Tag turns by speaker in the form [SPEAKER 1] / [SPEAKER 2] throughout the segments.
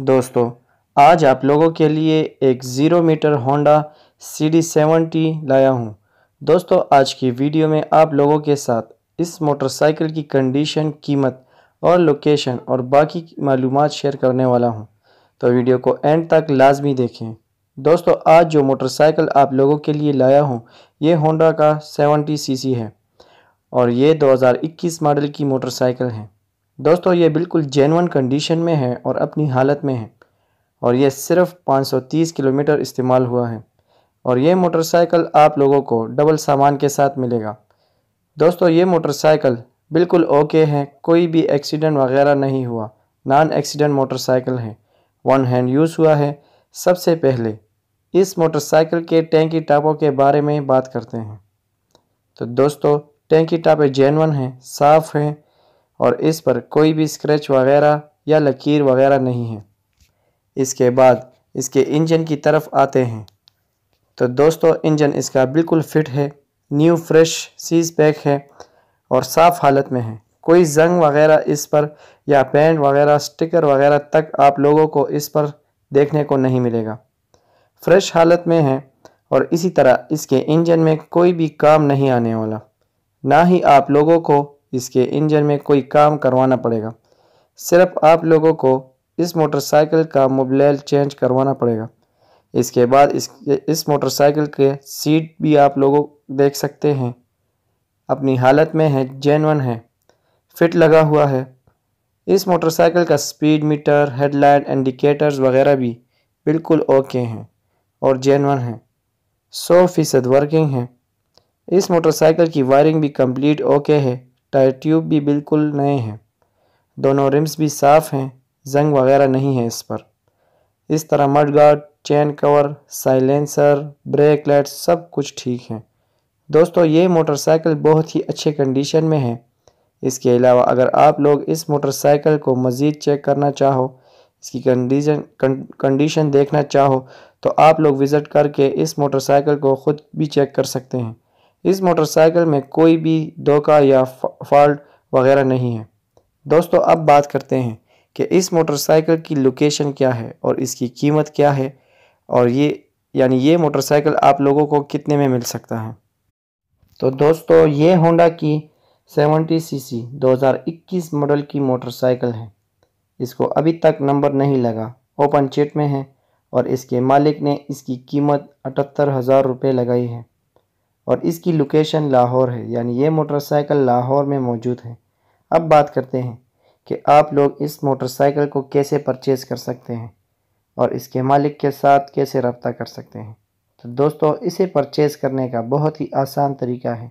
[SPEAKER 1] दोस्तों आज आप लोगों के लिए एक zero meter Honda C D seventy लाया हूँ दोस्तों आज की वीडियो में आप लोगों के साथ इस मोटरसाइकिल की कंडीशन कीमत और लोकेशन और बाकी मालूम शेयर करने वाला हूँ तो वीडियो को एंड तक लाजमी देखें दोस्तों आज जो मोटरसाइकिल आप लोगों के लिए लाया हूँ ये होंडा का सेवेंटी सी है और ये दो मॉडल की मोटरसाइकिल है दोस्तों ये बिल्कुल जेनवन कंडीशन में है और अपनी हालत में है और ये सिर्फ 530 किलोमीटर इस्तेमाल हुआ है और ये मोटरसाइकिल आप लोगों को डबल सामान के साथ मिलेगा दोस्तों ये मोटरसाइकिल बिल्कुल ओके है कोई भी एक्सीडेंट वगैरह नहीं हुआ नॉन एक्सीडेंट मोटरसाइकिल है वन हैंड यूज़ हुआ है सबसे पहले इस मोटरसाइकिल के टैंकी टापों के बारे में बात करते हैं तो दोस्तों टैंकी टापे जेनवन हैं साफ़ हैं और इस पर कोई भी स्क्रैच वगैरह या लकीर वगैरह नहीं है इसके बाद इसके इंजन की तरफ आते हैं तो दोस्तों इंजन इसका बिल्कुल फिट है न्यू फ्रेश सीज पैक है और साफ़ हालत में है कोई जंग वगैरह इस पर या पेंट वगैरह स्टिकर वगैरह तक आप लोगों को इस पर देखने को नहीं मिलेगा फ्रेश हालत में है और इसी तरह इसके इंजन में कोई भी काम नहीं आने वाला ना ही आप लोगों को इसके इंजन में कोई काम करवाना पड़ेगा सिर्फ आप लोगों को इस मोटरसाइकिल का मोबलेल चेंज करवाना पड़ेगा इसके बाद इस इस मोटरसाइकिल के सीट भी आप लोगों देख सकते हैं अपनी हालत में है जेनवन है फिट लगा हुआ है इस मोटरसाइकिल का स्पीड मीटर हेडलाइट इंडिकेटर्स वगैरह भी बिल्कुल ओके हैं और जेनवन है सौ फीसद वर्किंग है इस मोटरसाइकिल की वायरिंग भी कंप्लीट ओके है टायर ट्यूब भी बिल्कुल नए हैं दोनों रिम्स भी साफ़ हैं जंग वगैरह नहीं है इस पर इस तरह mudguard chain cover silencer brake light सब कुछ ठीक हैं दोस्तों ये मोटरसाइकिल बहुत ही अच्छे कंडीशन में है इसके अलावा अगर आप लोग इस मोटरसाइकिल को मज़ीद चेक करना चाहो इसकी कंडीशन कंडीशन देखना चाहो तो आप लोग विज़िट करके इस मोटरसाइकिल को ख़ुद भी चेक कर सकते हैं इस मोटरसाइकिल में कोई भी धोखा या फॉल्ट वगैरह नहीं है दोस्तों अब बात करते हैं कि इस मोटरसाइकिल की लोकेशन क्या है और इसकी कीमत क्या है और ये यानी ये मोटरसाइकिल आप लोगों को कितने में मिल सकता है तो दोस्तों ये होंडा की 70 सीसी 2021 मॉडल की मोटरसाइकिल है इसको अभी तक नंबर नहीं लगा ओपन चेट में है और इसके मालिक ने इसकी कीमत अठहत्तर हज़ार रुपये लगाई है और इसकी लोकेशन लाहौर है यानी ये मोटरसाइकिल लाहौर में मौजूद है अब बात करते हैं कि आप लोग इस मोटरसाइकिल को कैसे परचेज़ कर सकते हैं और इसके मालिक के साथ कैसे रब्ता कर सकते हैं तो दोस्तों इसे परचेज़ करने का बहुत ही आसान तरीका है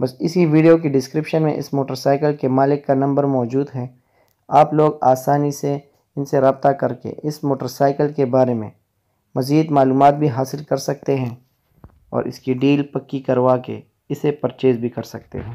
[SPEAKER 1] बस इसी वीडियो की डिस्क्रिप्शन में इस मोटरसाइकिल के मालिक का नंबर मौजूद है आप लोग आसानी से इनसे रबता करके इस मोटरसाइकिल के बारे में मज़ीद मालूम भी हासिल कर सकते हैं और इसकी डील पक्की करवा के इसे परचेज़ भी कर सकते हो